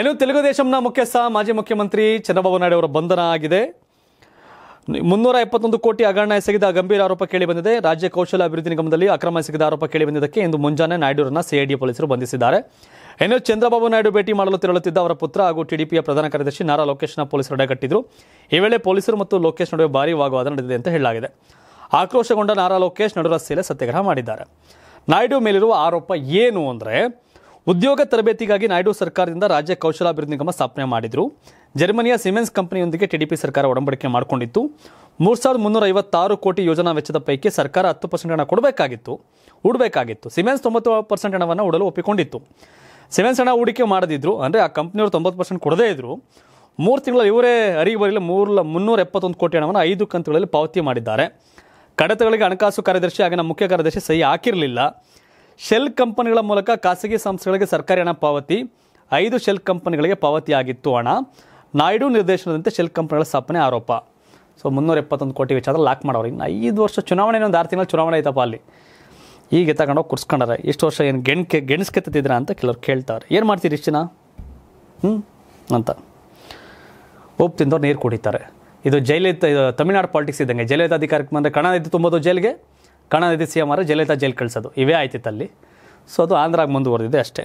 ಇನ್ನು ದೇಶನ ಮುಖ್ಯಸ್ಥ ಮಾಜಿ ಮುಖ್ಯಮಂತ್ರಿ ಚಂದ್ರಬಾಬು ನಾಯ್ಡು ಅವರ ಬಂಧನ ಆಗಿದೆ ಮುನ್ನೂರ ಎಪ್ಪತ್ತೊಂದು ಕೋಟಿ ಹಗರಣ ಎಸಗಿದ ಗಂಭೀರ ಆರೋಪ ಕೇಳಿ ಬಂದಿದೆ ರಾಜ್ಯ ಕೌಶಲ ಅಭಿವೃದ್ಧಿ ನಿಗಮದಲ್ಲಿ ಅಕ್ರಮ ಎಸಗಿದ ಆರೋಪ ಕೇಳಿ ಬಂದಿದ್ದಕ್ಕೆ ಇಂದು ಮುಂಜಾನೆ ನಾಯ್ಡುರನ್ನ ಸಿಐಡಿ ಪೊಲೀಸರು ಬಂಧಿಸಿದ್ದಾರೆ ಇನ್ನು ಚಂದ್ರಬಾಬು ನಾಯ್ಡು ಭೇಟಿ ಮಾಡಲು ತೆರಳುತ್ತಿದ್ದ ಅವರ ಪುತ್ರ ಹಾಗೂ ಟಿಡಿಪಿಯ ಪ್ರಧಾನ ಕಾರ್ಯದರ್ಶಿ ನಾರಾ ಲೋಕೇಶ್ನ ಪೊಲೀಸರು ಅಡೆಗಟ್ಟಿದ್ರು ಈ ವೇಳೆ ಪೊಲೀಸರು ಮತ್ತು ಲೋಕೇಶ್ ನಡುವೆ ಭಾರಿ ವಾಗ್ವಾದ ನಡೆದಿದೆ ಅಂತ ಹೇಳಲಾಗಿದೆ ಆಕ್ರೋಶಗೊಂಡ ನಾರಾ ಲೋಕೇಶ್ ನಡುವ ಸೇಲೆ ಸತ್ಯಾಗ್ರಹ ಮಾಡಿದ್ದಾರೆ ನಾಯ್ಡು ಮೇಲಿರುವ ಆರೋಪ ಏನು ಅಂದರೆ ಉದ್ಯೋಗ ತರಬೇತಿಗಾಗಿ ನಾಯ್ಡು ಸರ್ಕಾರದಿಂದ ರಾಜ್ಯ ಕೌಶಲಾಭಿವೃದ್ಧಿ ನಿಗಮ ಸ್ಥಾಪನೆ ಮಾಡಿದ್ರು ಜರ್ಮನಿಯ ಸಿಮೆನ್ಸ್ ಕಂಪನಿಯೊಂದಿಗೆ ಟಿಡಿಪಿ ಸರ್ಕಾರ ಒಡಂಬಡಿಕೆ ಮಾಡಿಕೊಂಡಿತ್ತು ಮೂರು ಸಾವಿರದ ಮುನ್ನೂರ ಐವತ್ತಾರು ಕೋಟಿ ಯೋಜನಾ ವೆಚ್ಚದ ಪೈಕಿ ಸರ್ಕಾರ ಹತ್ತು ಪರ್ಸೆಂಟ್ ಹಣ ಕೊಡಬೇಕಾಗಿತ್ತು ಉಡಬೇಕಾಗಿತ್ತು ಸಿಮೆನ್ಸ್ ತೊಂಬತ್ತು ಪರ್ಸೆಂಟ್ ಹಣವನ್ನು ಉಡಲು ಒಪ್ಪಿಕೊಂಡಿತ್ತು ಸಿಮೆನ್ಸ್ ಹಣ ಹೂಡಿಕೆ ಮಾಡದಿದ್ರು ಅಂದರೆ ಆ ಕಂಪ್ನಿಯವರು ತೊಂಬತ್ತು ಪರ್ಸೆಂಟ್ ಕೊಡದೇ ಇದ್ರು ಮೂರು ತಿಂಗಳ ಇವರೇ ಅರಿಗೆ ಬರಲಿ ಮೂರು ಮುನ್ನೂರ ಎಪ್ಪತ್ತೊಂದು ಕೋಟಿ ಹಣವನ್ನು ಐದು ಕಂತುಗಳಲ್ಲಿ ಪಾವತಿ ಮಾಡಿದ್ದಾರೆ ಕಡತಗಳಿಗೆ ಹಣಕಾಸು ಕಾರ್ಯದರ್ಶಿ ಆಗಿನ ಮುಖ್ಯ ಕಾರ್ಯದರ್ಶಿ ಸಹಿ ಹಾಕಿರಲಿಲ್ಲ ಶೆಲ್ ಕಂಪನಿಗಳ ಮೂಲಕ ಖಾಸಗಿ ಸಂಸ್ಥೆಗಳಿಗೆ ಸರ್ಕಾರಿ ಹಣ ಪಾವತಿ ಐದು ಶೆಲ್ ಕಂಪನಿಗಳಿಗೆ ಪಾವತಿ ಆಗಿತ್ತು ಹಣ ನಾಯ್ಡು ನಿರ್ದೇಶನದಂತೆ ಶೆಲ್ ಕಂಪನಿಗಳ ಸ್ಥಾಪನೆ ಆರೋಪ ಸೊ ಮುನ್ನೂರ ಎಪ್ಪತ್ತೊಂದು ಕೋಟಿ ವಿಚಾರ ಲಾಕ್ ಮಾಡೋರು ಇನ್ನು ಐದು ವರ್ಷ ಚುನಾವಣೆ ಒಂದು ಆರು ತಿಂಗಳ ಚುನಾವಣೆ ಐತಪ್ಪ ಅಲ್ಲಿ ಈಗ ತಗೊಂಡೋಗಿ ಕುರ್ಸ್ಕೊಂಡಾರೆ ಇಷ್ಟು ವರ್ಷ ಏನು ಗೆಣ್ಕೆ ಗೆಣಸ್ಕೆತ್ತಿದ್ರ ಅಂತ ಕೆಲವ್ರು ಕೇಳ್ತಾರೆ ಏನು ಮಾಡ್ತೀರಿ ಇಷ್ಟು ಜನ ಹ್ಞೂ ಅಂತ ಉಪ್ಪು ತಿಂದವ್ರು ನೀರು ಕುಡಿತಾರೆ ಇದು ಜೈಲಿತ ತಮಿಳುನಾಡು ತಮಿಳ್ನಾಡು ಪಾಲಿಟಿಕ್ಸ್ ಇದ್ದಂಗೆ ಜೈಲಿತ ಅಧಿಕಾರಕ್ಕೆ ಬಂದರೆ ಕಣ ಇದ್ದು ತುಂಬೋದು ಜೈಲಿಗೆ ಕಣನಿಧಿ ಸಿ ಎಮ್ ಆರ್ ಜಯಲಲಿತಾ ಜೈಲ್ ಕಳಿಸೋದು ಇವೇ ಆಯ್ತಿತ್ತಲ್ಲಿ ಸೊ ಅದು ಆಂಧ್ರಾಗ ಮುಂದುವರೆದಿದೆ ಅಷ್ಟೇ